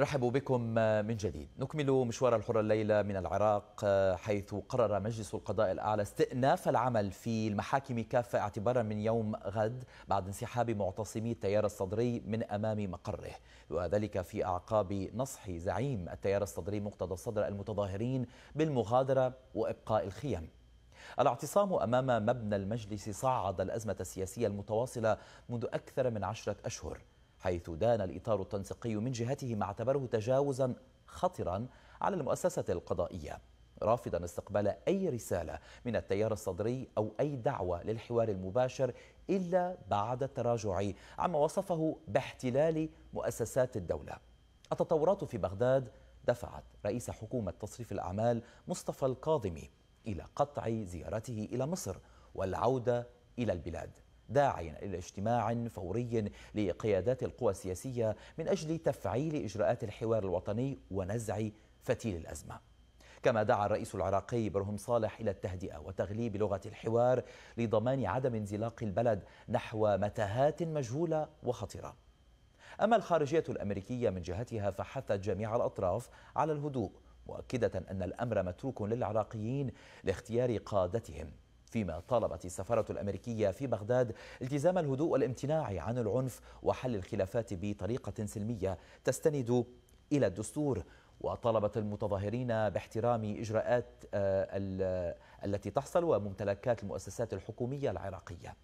رحبوا بكم من جديد نكمل مشوار الحرة الليلة من العراق آه، حيث قرر مجلس القضاء الأعلى استئناف العمل في المحاكم كافة اعتبارا من يوم غد بعد انسحاب معتصمي التيار الصدري من أمام مقره وذلك في أعقاب نصح زعيم التيار الصدري مقتدى الصدر المتظاهرين بالمغادرة وإبقاء الخيام الاعتصام أمام مبنى المجلس صعد الأزمة السياسية المتواصلة منذ أكثر من عشرة أشهر حيث دان الإطار التنسيقي من جهته ما اعتبره تجاوزا خطرا على المؤسسة القضائية رافضا استقبال أي رسالة من التيار الصدري أو أي دعوة للحوار المباشر إلا بعد التراجع عما وصفه باحتلال مؤسسات الدولة التطورات في بغداد دفعت رئيس حكومة تصريف الأعمال مصطفى الكاظمي إلى قطع زيارته إلى مصر والعودة إلى البلاد داعيا إلى اجتماع فوري لقيادات القوى السياسية من أجل تفعيل إجراءات الحوار الوطني ونزع فتيل الأزمة كما دعا الرئيس العراقي ابراهيم صالح الى التهدئه وتغليب لغه الحوار لضمان عدم انزلاق البلد نحو متاهات مجهوله وخطيره. اما الخارجيه الامريكيه من جهتها فحثت جميع الاطراف على الهدوء مؤكده ان الامر متروك للعراقيين لاختيار قادتهم فيما طالبت السفارة الأمريكية في بغداد التزام الهدوء والامتناع عن العنف وحل الخلافات بطريقة سلمية تستند إلى الدستور وطالبت المتظاهرين باحترام إجراءات آه، التي تحصل وممتلكات المؤسسات الحكومية العراقية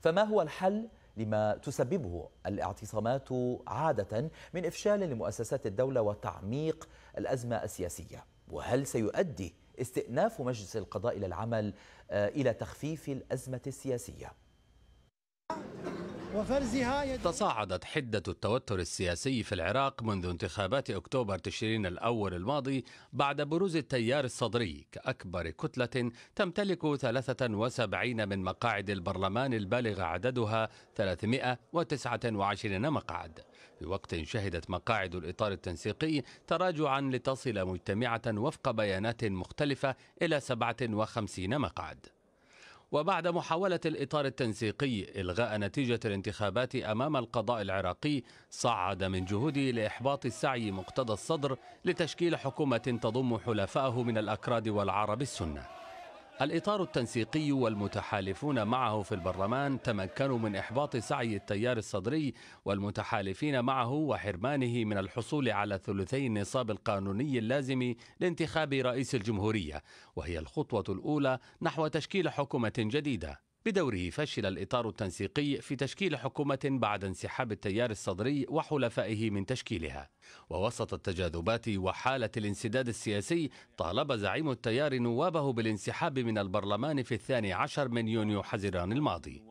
فما هو الحل؟ لما تسببه الاعتصامات عادة من إفشال لمؤسسات الدولة وتعميق الأزمة السياسية وهل سيؤدي استئناف مجلس القضاء إلى العمل آه، إلى تخفيف الأزمة السياسية وفرزها تصاعدت حدة التوتر السياسي في العراق منذ انتخابات أكتوبر تشرين الأول الماضي بعد بروز التيار الصدري كأكبر كتلة تمتلك 73 من مقاعد البرلمان البالغ عددها 329 مقعد في وقت شهدت مقاعد الإطار التنسيقي تراجعا لتصل مجتمعة وفق بيانات مختلفة إلى 57 مقعد وبعد محاولة الإطار التنسيقي إلغاء نتيجة الانتخابات أمام القضاء العراقي صعد من جهوده لإحباط السعي مقتضى الصدر لتشكيل حكومة تضم حلفائه من الأكراد والعرب السنه الإطار التنسيقي والمتحالفون معه في البرلمان تمكنوا من إحباط سعي التيار الصدري والمتحالفين معه وحرمانه من الحصول على ثلثي النصاب القانوني اللازم لانتخاب رئيس الجمهورية وهي الخطوة الأولى نحو تشكيل حكومة جديدة بدوره فشل الإطار التنسيقي في تشكيل حكومة بعد انسحاب التيار الصدري وحلفائه من تشكيلها ووسط التجاذبات وحالة الانسداد السياسي طالب زعيم التيار نوابه بالانسحاب من البرلمان في الثاني عشر من يونيو حزيران الماضي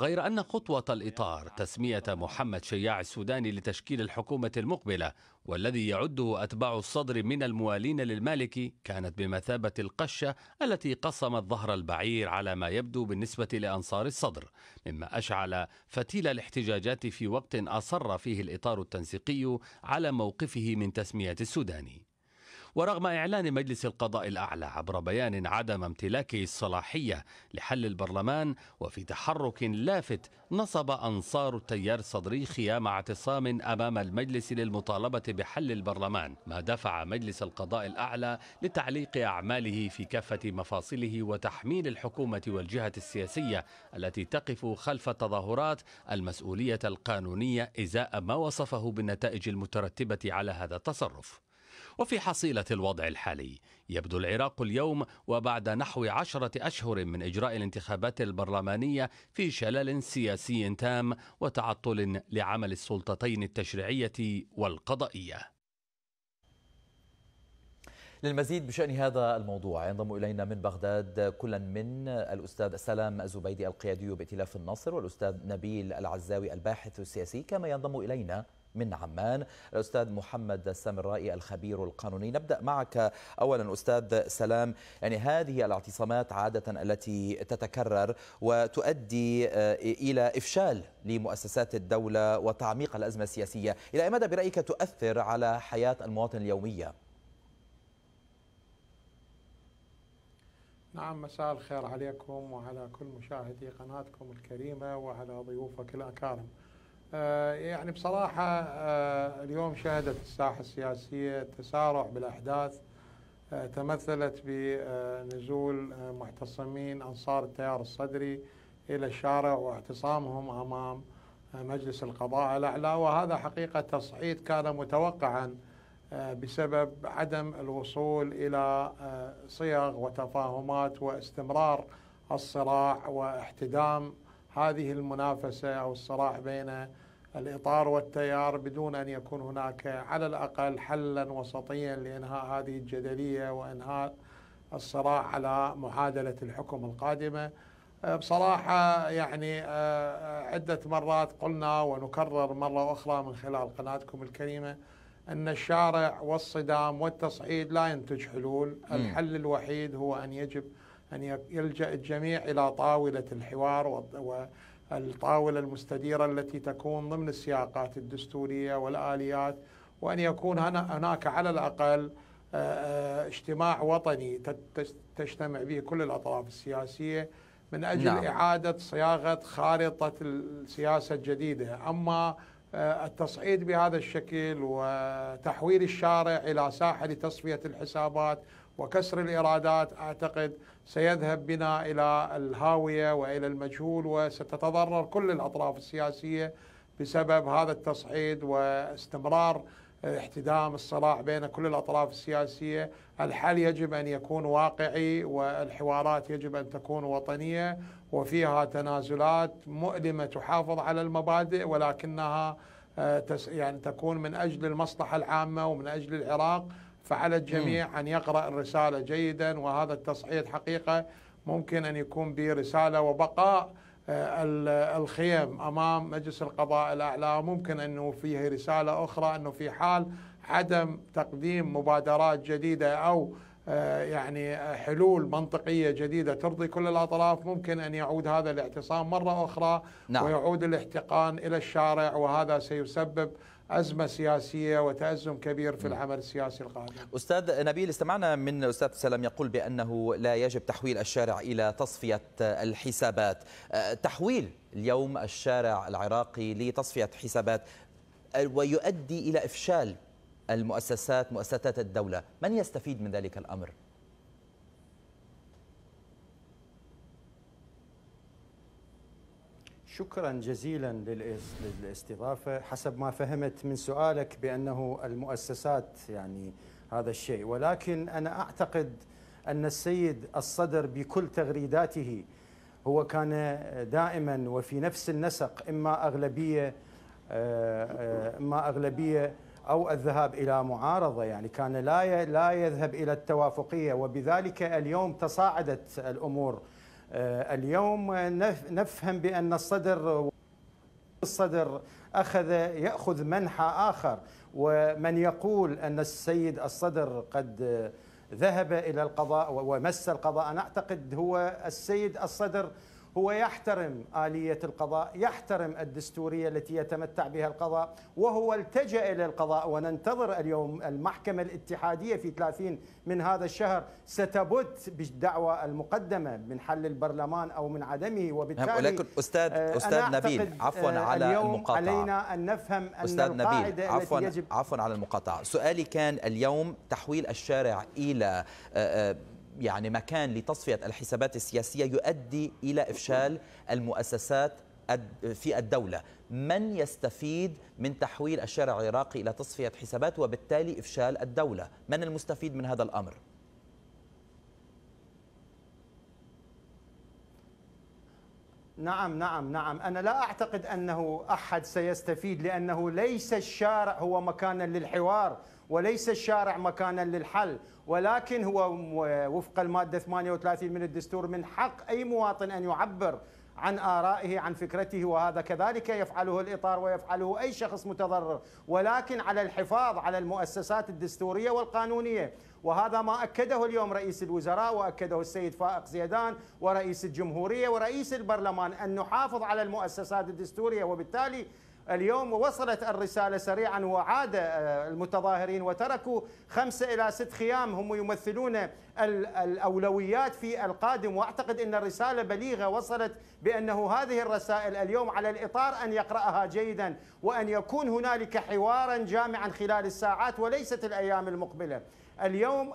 غير أن خطوة الإطار تسمية محمد شياع السوداني لتشكيل الحكومة المقبلة والذي يعده أتباع الصدر من الموالين للمالكي كانت بمثابة القشة التي قصمت ظهر البعير على ما يبدو بالنسبة لأنصار الصدر مما أشعل فتيل الاحتجاجات في وقت أصر فيه الإطار التنسيقي على موقفه من تسمية السوداني ورغم إعلان مجلس القضاء الأعلى عبر بيان عدم امتلاكه الصلاحية لحل البرلمان وفي تحرك لافت نصب أنصار التيار الصدري خيام اعتصام أمام المجلس للمطالبة بحل البرلمان ما دفع مجلس القضاء الأعلى لتعليق أعماله في كافة مفاصله وتحميل الحكومة والجهة السياسية التي تقف خلف التظاهرات المسؤولية القانونية إزاء ما وصفه بالنتائج المترتبة على هذا التصرف وفي حصيلة الوضع الحالي يبدو العراق اليوم وبعد نحو عشرة أشهر من إجراء الانتخابات البرلمانية في شلل سياسي تام وتعطل لعمل السلطتين التشريعية والقضائية للمزيد بشأن هذا الموضوع ينضم إلينا من بغداد كلا من الأستاذ سلام الزبيدي القيادي بائتلاف النصر والأستاذ نبيل العزاوي الباحث السياسي كما ينضم إلينا من عمان الأستاذ محمد السامرائي الخبير القانوني نبدأ معك أولا أستاذ سلام يعني هذه الاعتصامات عادة التي تتكرر وتؤدي آه، إلى إفشال لمؤسسات الدولة وتعميق الأزمة السياسية إلى أي مدى برأيك تؤثر على حياة المواطن اليومية؟ نعم مساء الخير عليكم وعلى كل مشاهدي قناتكم الكريمة وعلى ضيوفك الأكارم آه، يعني بصراحة آه، اليوم شهدت الساحة السياسية تسارع بالأحداث آه، تمثلت بنزول معتصمين أنصار التيار الصدري إلى الشارع واعتصامهم أمام مجلس القضاء الأعلى وهذا حقيقة تصعيد كان متوقعا بسبب عدم الوصول إلى صيغ وتفاهمات واستمرار الصراع واحتدام هذه المنافسه او الصراع بين الاطار والتيار بدون ان يكون هناك على الاقل حلا وسطيا لانهاء هذه الجدليه وانهاء الصراع على معادله الحكم القادمه أه، بصراحه يعني أه، عده مرات قلنا ونكرر مره اخرى من خلال قناتكم الكريمه ان الشارع والصدام والتصعيد لا ينتج حلول، الحل الوحيد هو ان يجب أن يلجأ الجميع إلى طاولة الحوار والطاولة المستديرة التي تكون ضمن السياقات الدستورية والآليات وأن يكون هناك على الأقل اجتماع وطني تجتمع به كل الأطراف السياسية من أجل نعم. إعادة صياغة خارطة السياسة الجديدة أما آه، التصعيد بهذا الشكل وتحويل الشارع إلى ساحة لتصفية الحسابات وكسر الإيرادات أعتقد سيذهب بنا إلى الهاوية وإلى المجهول وستتضرر كل الأطراف السياسية بسبب هذا التصعيد واستمرار احتدام الصراع بين كل الأطراف السياسية الحل يجب أن يكون واقعي والحوارات يجب أن تكون وطنية وفيها تنازلات مؤلمة تحافظ على المبادئ ولكنها آه، يعني تكون من أجل المصلحة العامة ومن أجل العراق فعلى الجميع أن يقرأ الرسالة جيدا وهذا التصعيد حقيقة ممكن أن يكون برسالة وبقاء آه، الخيم امام مجلس القضاء الاعلى ممكن انه فيه رساله اخرى انه في حال عدم تقديم مبادرات جديده او آه، يعني حلول منطقيه جديده ترضي كل الاطراف ممكن ان يعود هذا الاعتصام مره اخرى نعم. ويعود الاحتقان الى الشارع وهذا سيسبب أزمة سياسية وتأزم كبير في العمل السياسي القادم أستاذ نبيل استمعنا من أستاذ سلم يقول بأنه لا يجب تحويل الشارع إلى تصفية الحسابات أه، تحويل اليوم الشارع العراقي لتصفية حسابات أه، ويؤدي إلى إفشال المؤسسات مؤسسات الدولة من يستفيد من ذلك الأمر؟ شكرا جزيلا للاستضافه حسب ما فهمت من سؤالك بانه المؤسسات يعني هذا الشيء ولكن انا اعتقد ان السيد الصدر بكل تغريداته هو كان دائما وفي نفس النسق اما اغلبيه آه، آه، اما اغلبيه او الذهاب الى معارضه يعني كان لا لا يذهب الى التوافقيه وبذلك اليوم تصاعدت الامور آه، اليوم نفهم بأن الصدر الصدر أخذ يأخذ منحى آخر ومن يقول أن السيد الصدر قد ذهب إلى القضاء ومس القضاء أنا أعتقد هو السيد الصدر هو يحترم آلية القضاء يحترم الدستورية التي يتمتع بها القضاء وهو التجأ إلى القضاء وننتظر اليوم المحكمة الاتحادية في 30 من هذا الشهر ستبت بالدعوة المقدمة من حل البرلمان أو من عدمه وبالتالي نعم، ولكن أستاذ, آه، أستاذ نبيل عفوا آه، على المقاطعة علينا أن نفهم أن أستاذ نبيل عفوا, عفوا على المقاطعة سؤالي كان اليوم تحويل الشارع إلى آه، يعني مكان لتصفية الحسابات السياسية يؤدي إلى إفشال المؤسسات في الدولة من يستفيد من تحويل الشارع العراقي إلى تصفية حسابات وبالتالي إفشال الدولة من المستفيد من هذا الأمر نعم نعم نعم أنا لا أعتقد أنه أحد سيستفيد لأنه ليس الشارع هو مكانا للحوار وليس الشارع مكانا للحل ولكن هو وفق المادة 38 من الدستور من حق أي مواطن أن يعبر عن آرائه عن فكرته وهذا كذلك يفعله الإطار ويفعله أي شخص متضرر ولكن على الحفاظ على المؤسسات الدستورية والقانونية وهذا ما أكده اليوم رئيس الوزراء وأكده السيد فائق زيدان ورئيس الجمهورية ورئيس البرلمان أن نحافظ على المؤسسات الدستورية وبالتالي اليوم وصلت الرسالة سريعا وعاد آه، المتظاهرين وتركوا خمسة إلى ست خيام هم يمثلون الأولويات في القادم وأعتقد أن الرسالة بليغة وصلت بأنه هذه الرسائل اليوم على الإطار أن يقرأها جيدا وأن يكون هنالك حوارا جامعا خلال الساعات وليست الأيام المقبلة اليوم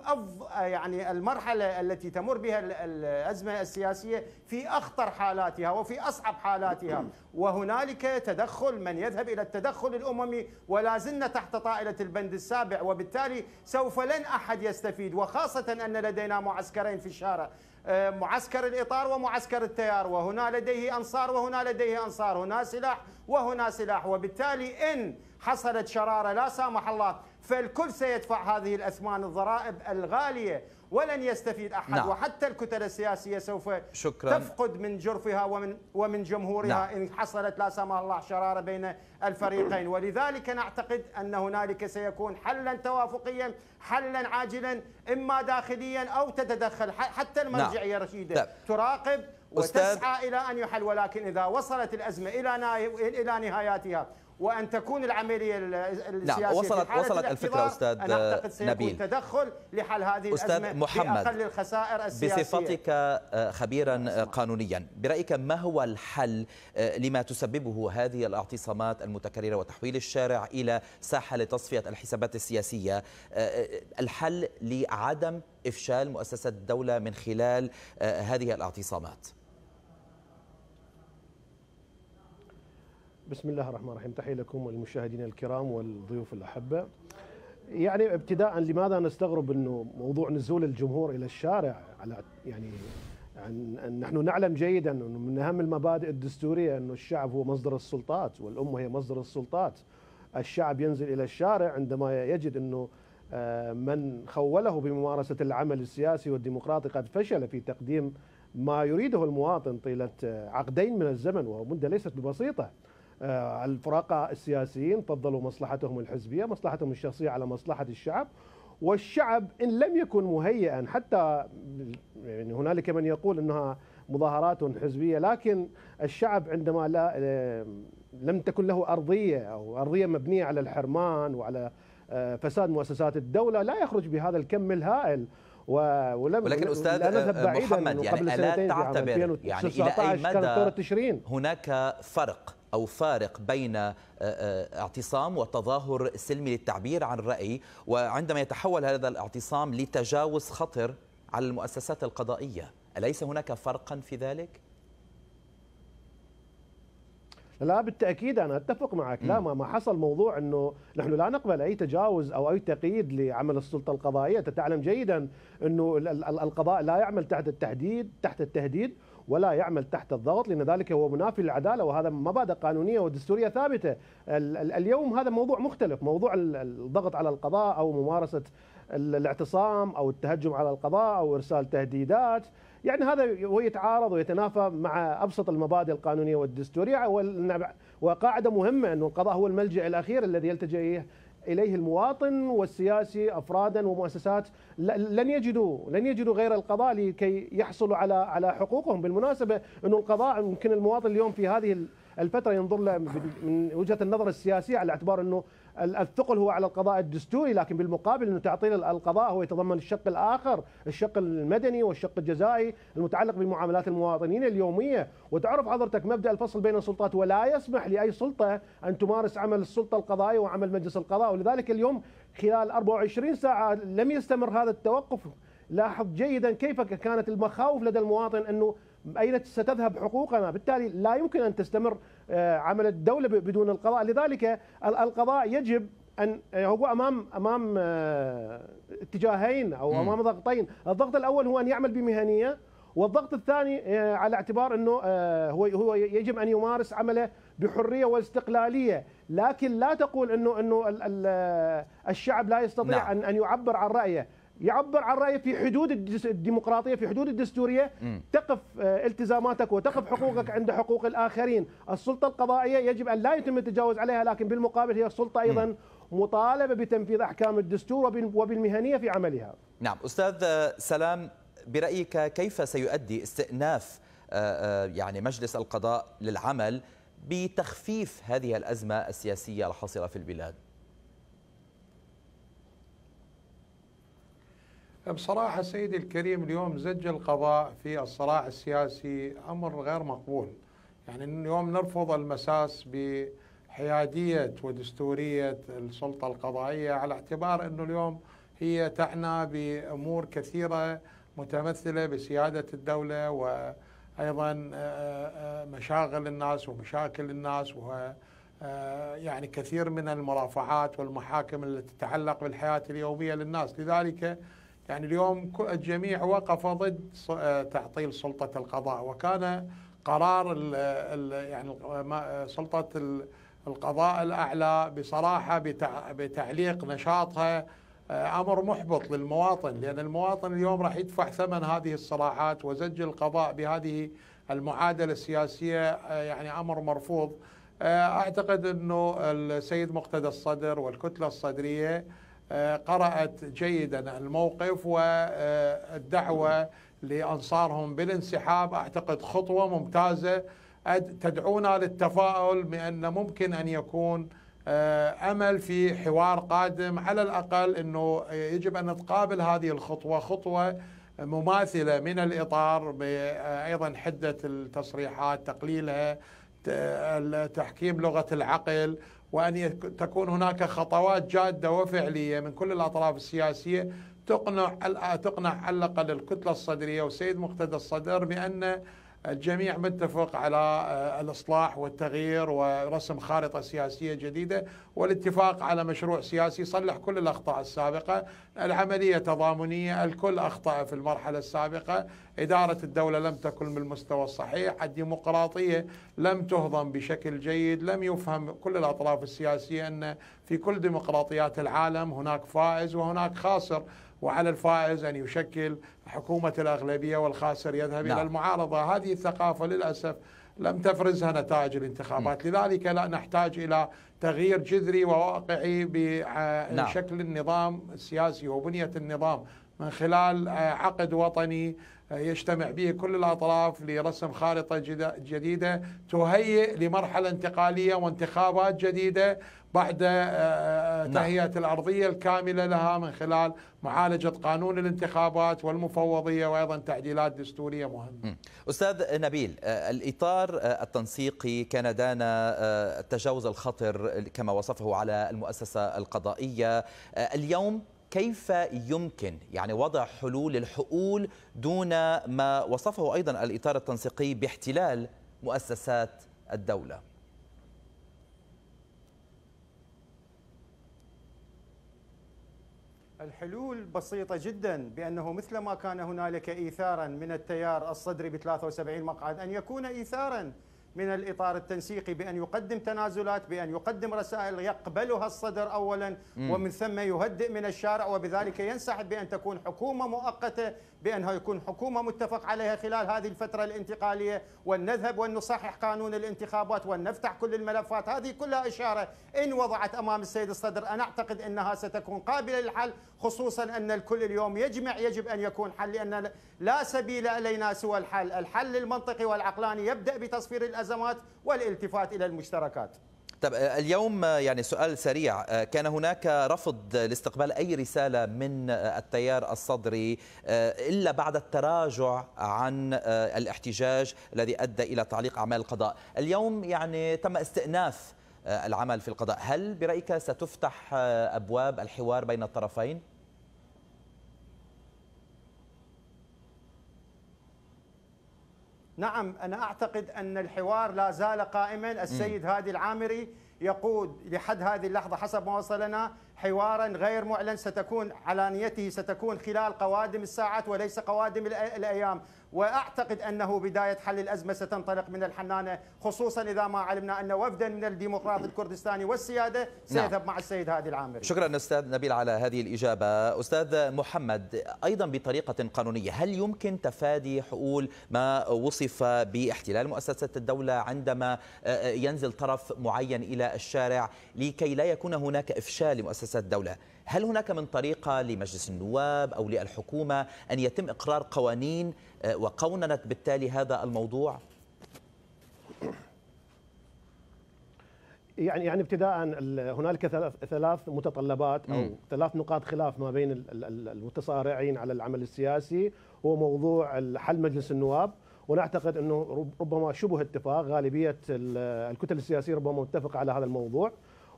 يعني المرحلة التي تمر بها الأزمة السياسية في أخطر حالاتها وفي أصعب حالاتها وهنالك تدخل من يذهب إلى التدخل الأممي ولا زلنا تحت طائلة البند السابع وبالتالي سوف لن أحد يستفيد وخاصة أن لدينا معسكرين في الشارع معسكر الإطار ومعسكر التيار وهنا لديه أنصار وهنا لديه أنصار هنا سلاح وهنا سلاح وبالتالي إن حصلت شرارة لا سامح الله فالكل سيدفع هذه الأثمان الضرائب الغالية ولن يستفيد أحد نعم. وحتى الكتل السياسية سوف شكرا. تفقد من جرفها ومن, ومن جمهورها نعم. إن حصلت لا سمح الله شرارة بين الفريقين ولذلك نعتقد أن هنالك سيكون حلا توافقيا حلا عاجلا إما داخليا أو تتدخل حتى المرجعية نعم. رشيدة نعم. طيب. تراقب وتسعى إلى أن يحل ولكن إذا وصلت الأزمة إلى, إلى نهاياتها وان تكون العمليه نعم، السياسيه نعم وصلت وصلت الفكره استاذ أنا أعتقد سيكون نبيل تدخل لحل هذه أستاذ الازمه محمد باقل الخسائر السياسيه بصفتك آه، خبيرا آه، قانونيا برايك ما هو الحل آه، لما تسببه هذه الاعتصامات المتكرره وتحويل الشارع الى ساحه لتصفيه الحسابات السياسيه الحل لعدم افشال مؤسسه الدوله من خلال هذه الاعتصامات بسم الله الرحمن الرحيم تحية لكم المشاهدين الكرام والضيوف الأحبة يعني ابتداء لماذا نستغرب أنه موضوع نزول الجمهور إلى الشارع على يعني أن نحن نعلم جيدا أنه من أهم المبادئ الدستورية أنه الشعب هو مصدر السلطات والأمة هي مصدر السلطات الشعب ينزل إلى الشارع عندما يجد أنه آه، من خوله بممارسة العمل السياسي والديمقراطي قد فشل في تقديم ما يريده المواطن طيلة آه، عقدين من الزمن ومدة ليست ببسيطة آه، الفرقاء السياسيين فضلوا مصلحتهم الحزبية مصلحتهم الشخصية على مصلحة الشعب والشعب إن لم يكن مهيئا حتى يعني هنالك من يقول أنها مظاهرات حزبية لكن الشعب عندما لا آه، لم تكن له أرضية أو أرضية مبنية على الحرمان وعلى آه، فساد مؤسسات الدولة لا يخرج بهذا الكم الهائل ولم ولكن استاذ محمد يعني الا تعتبر يعني الى اي مدى هناك فرق أو فارق بين آه، آه، اعتصام وتظاهر سلمي للتعبير عن الرأي وعندما يتحول هذا الاعتصام لتجاوز خطر على المؤسسات القضائية أليس هناك فرقا في ذلك؟ لا بالتاكيد انا اتفق معك لا ما حصل موضوع انه نحن لا نقبل اي تجاوز او اي تقييد لعمل السلطه القضائيه انت تعلم جيدا انه القضاء لا يعمل تحت التهديد تحت التهديد ولا يعمل تحت الضغط لأن ذلك هو منافي للعدالة وهذا مبادئ قانونية ودستورية ثابتة اليوم هذا موضوع مختلف موضوع الضغط على القضاء أو ممارسة الاعتصام أو التهجم على القضاء أو إرسال تهديدات يعني هذا هو يتعارض ويتنافى مع ابسط المبادئ القانونيه والدستوريه وقاعده مهمه انه القضاء هو الملجا الاخير الذي يلتجئ اليه اليه المواطن والسياسي افرادا ومؤسسات لن يجدوا لن يجدوا غير القضاء لكي يحصلوا على على حقوقهم بالمناسبه انه القضاء يمكن المواطن اليوم في هذه الفتره ينظر له من وجهه النظر السياسيه على اعتبار انه الثقل هو على القضاء الدستوري لكن بالمقابل انه تعطيل القضاء هو يتضمن الشق الاخر الشق المدني والشق الجزائي المتعلق بمعاملات المواطنين اليوميه وتعرف حضرتك مبدا الفصل بين السلطات ولا يسمح لاي سلطه ان تمارس عمل السلطه القضائيه وعمل مجلس القضاء ولذلك اليوم خلال 24 ساعه لم يستمر هذا التوقف لاحظ جيدا كيف كانت المخاوف لدى المواطن انه أين ستذهب حقوقنا بالتالي لا يمكن أن تستمر آه، عمل الدولة بدون القضاء لذلك القضاء يجب ان آه، هو امام امام آه، اتجاهين او امام ضغطين، الضغط الاول هو ان يعمل بمهنيه والضغط الثاني على اعتبار انه هو هو يجب ان يمارس عمله بحريه واستقلاليه، لكن لا تقول انه انه الشعب لا يستطيع نعم. ان ان يعبر عن رايه، يعبر عن رايه في حدود الديمقراطيه في حدود الدستوريه تقف آه، التزاماتك وتقف حقوقك عند حقوق الاخرين السلطه القضائيه يجب ان لا يتم التجاوز عليها لكن بالمقابل هي السلطه ايضا مطالبه بتنفيذ احكام الدستور وبالمهنيه في عملها نعم استاذ آه، سلام برايك كيف سيؤدي استئناف آه، يعني مجلس القضاء للعمل بتخفيف هذه الازمه السياسيه الحاصله في البلاد بصراحة سيدي الكريم اليوم زج القضاء في الصراع السياسي أمر غير مقبول يعني اليوم نرفض المساس بحيادية ودستورية السلطة القضائية على اعتبار أنه اليوم هي تعنى بأمور كثيرة متمثلة بسيادة الدولة وأيضا آه، آه، آه، مشاغل الناس ومشاكل الناس و يعني كثير من المرافعات والمحاكم التي تتعلق بالحياة اليومية للناس لذلك يعني اليوم الجميع وقف ضد آه، تعطيل سلطة القضاء وكان قرار الـ الـ يعني آه، سلطة القضاء الأعلى بصراحة بتعليق نشاطها آه، أمر محبط للمواطن لأن المواطن اليوم راح يدفع ثمن هذه الصراعات وزج القضاء بهذه المعادلة السياسية يعني أمر مرفوض أعتقد أنه السيد مقتدى الصدر والكتلة الصدرية قرأت جيدا الموقف والدعوة لأنصارهم بالانسحاب أعتقد خطوة ممتازة تدعونا للتفاؤل بأن ممكن أن يكون آه، امل في حوار قادم على الاقل انه يجب ان نتقابل هذه الخطوه خطوه مماثله من الاطار آه، أيضا حده التصريحات تقليلها آه، تحكيم لغه العقل وأن تكون هناك خطوات جادة وفعلية من كل الأطراف السياسية تقنع تقنع على الأقل الكتلة الصدرية والسيد مقتدى الصدر بأن الجميع متفق على آه، الاصلاح والتغيير ورسم خارطه سياسيه جديده والاتفاق على مشروع سياسي يصلح كل الاخطاء السابقه، العمليه تضامنيه، الكل اخطا في المرحله السابقه، اداره الدوله لم تكن بالمستوى الصحيح، الديمقراطيه لم تهضم بشكل جيد، لم يفهم كل الاطراف السياسيه ان في كل ديمقراطيات العالم هناك فائز وهناك خاسر. وعلى الفائز أن يشكل حكومة الأغلبية والخاسر يذهب نعم. إلى المعارضة هذه الثقافة للأسف لم تفرزها نتائج الانتخابات م. لذلك لا نحتاج إلى تغيير جذري وواقعي بشكل نعم. النظام السياسي وبنية النظام من خلال آه، عقد وطني آه، يجتمع به كل الأطراف لرسم خارطة جديدة تهيئ لمرحلة انتقالية وانتخابات جديدة بعد آه، آه، آه، نعم. تهيئة نعم. الأرضية الكاملة لها من خلال معالجة قانون الانتخابات والمفوضية وأيضا تعديلات دستورية مهمة أستاذ نبيل الإطار التنسيقي كان دانا التجاوز الخطر كما وصفه على المؤسسة القضائية اليوم كيف يمكن يعني وضع حلول للحؤول دون ما وصفه أيضا الإطار التنسيقي باحتلال مؤسسات الدولة الحلول بسيطة جدا بأنه مثل ما كان هنالك إيثارا من التيار الصدري ب 73 مقعد أن يكون إيثارا من الاطار التنسيقي بان يقدم تنازلات بان يقدم رسائل يقبلها الصدر اولا ومن ثم يهدئ من الشارع وبذلك ينسحب بان تكون حكومه مؤقته بانها يكون حكومه متفق عليها خلال هذه الفتره الانتقاليه وان نذهب وان نصحح قانون الانتخابات وان نفتح كل الملفات هذه كلها اشاره ان وضعت امام السيد الصدر انا اعتقد انها ستكون قابله للحل خصوصا أن الكل اليوم يجمع يجب أن يكون حل لأن لا سبيل إلينا سوى الحل الحل المنطقي والعقلاني يبدأ بتصفير الأزمات والالتفات إلى المشتركات طب آه، اليوم آه، يعني سؤال سريع آه، كان هناك رفض لاستقبال اي رساله من التيار الصدري الا بعد التراجع عن الاحتجاج الذي ادى الى تعليق اعمال القضاء اليوم يعني تم استئناف آه، العمل في القضاء هل برأيك ستفتح آه، أبواب الحوار بين الطرفين؟ نعم أنا أعتقد أن الحوار لا زال قائما السيد هادي العامري يقود لحد هذه اللحظة حسب ما وصلنا حوارا غير معلن ستكون علانيته ستكون خلال قوادم الساعات وليس قوادم الأيام واعتقد انه بدايه حل الازمه ستنطلق من الحنانه خصوصا اذا ما علمنا ان وفدا من الديمقراط الكردستاني والسياده سيذهب نعم. مع السيد هادي العامري. شكرا استاذ نبيل على هذه الاجابه، استاذ محمد ايضا بطريقه قانونيه هل يمكن تفادي حقول ما وصف باحتلال مؤسسه الدوله عندما آه، آه، ينزل طرف معين الى الشارع لكي لا يكون هناك افشال لمؤسسه الدوله؟ هل هناك من طريقة لمجلس النواب أو للحكومة أن يتم إقرار قوانين آه، وقوننت بالتالي هذا الموضوع؟ يعني يعني ابتداء هنالك ثلاث متطلبات او ثلاث نقاط خلاف ما بين المتصارعين على العمل السياسي هو موضوع حل مجلس النواب ونعتقد انه ربما شبه اتفاق غالبيه الكتل السياسيه ربما متفقه على هذا الموضوع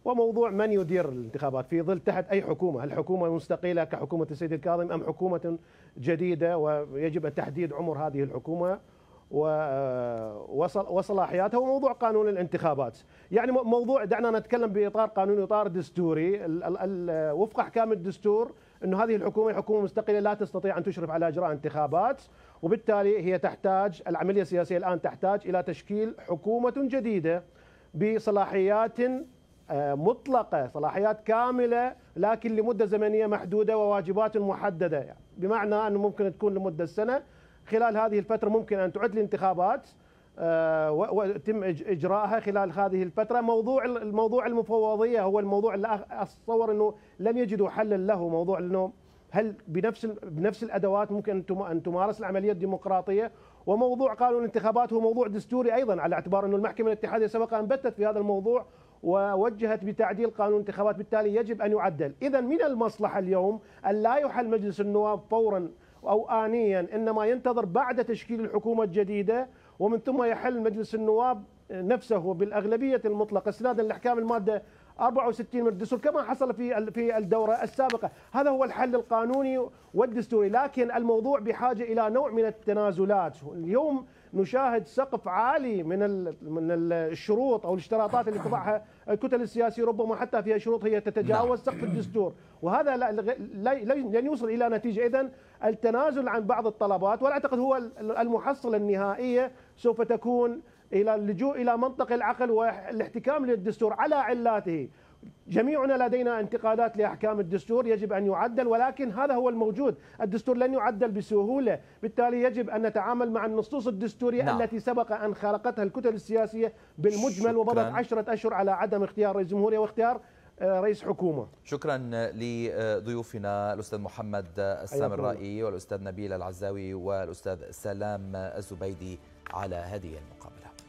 وموضوع من يدير الانتخابات في ظل تحت أي حكومة هل حكومة مستقلة كحكومة السيد الكاظم أم حكومة جديدة ويجب تحديد عمر هذه الحكومة وصلاحياتها وموضوع قانون الانتخابات يعني موضوع دعنا نتكلم بإطار قانوني إطار دستوري وفق أحكام الدستور انه هذه الحكومة حكومة مستقلة لا تستطيع أن تشرف على إجراء انتخابات وبالتالي هي تحتاج العملية السياسية الآن تحتاج إلى تشكيل حكومة جديدة بصلاحيات آه، مطلقة صلاحيات كاملة لكن لمدة زمنية محدودة وواجبات محددة يعني بمعنى أنه ممكن تكون لمدة سنة خلال هذه الفترة ممكن أن تعد الانتخابات آه، وتم إجراءها خلال هذه الفترة موضوع الموضوع المفوضية هو الموضوع اللي أتصور أنه لم يجدوا حلا له موضوع أنه هل بنفس بنفس الادوات ممكن ان تمارس العمليه الديمقراطيه وموضوع قانون الانتخابات هو موضوع دستوري ايضا على اعتبار انه المحكمه الاتحاديه سبق ان بتت في هذا الموضوع ووجهت بتعديل قانون الانتخابات بالتالي يجب أن يعدل إذا من المصلحة اليوم أن لا يحل مجلس النواب فورا أو آنيا إنما ينتظر بعد تشكيل الحكومة الجديدة ومن ثم يحل مجلس النواب نفسه بالأغلبية المطلقة استنادا لأحكام المادة 64 من الدستور كما حصل في في الدوره السابقه، هذا هو الحل القانوني والدستوري، لكن الموضوع بحاجه الى نوع من التنازلات، اليوم نشاهد سقف عالي من من الشروط او الاشتراطات اللي تضعها الكتل السياسيه ربما حتى فيها شروط هي تتجاوز نعم. سقف الدستور وهذا لن يوصل الى نتيجه اذا التنازل عن بعض الطلبات ولا اعتقد هو المحصله النهائيه سوف تكون الى اللجوء الى منطق العقل والاحتكام للدستور على علاته جميعنا لدينا انتقادات لاحكام الدستور يجب ان يعدل ولكن هذا هو الموجود، الدستور لن يعدل بسهوله، بالتالي يجب ان نتعامل مع النصوص الدستوريه نعم. التي سبق ان خرقتها الكتل السياسيه بالمجمل وبضت عشرة اشهر على عدم اختيار رئيس جمهوريه واختيار آه، رئيس حكومه. شكرا لضيوفنا الاستاذ محمد السام الرائي والاستاذ نبيل العزاوي والاستاذ سلام الزبيدي على هذه المقابله.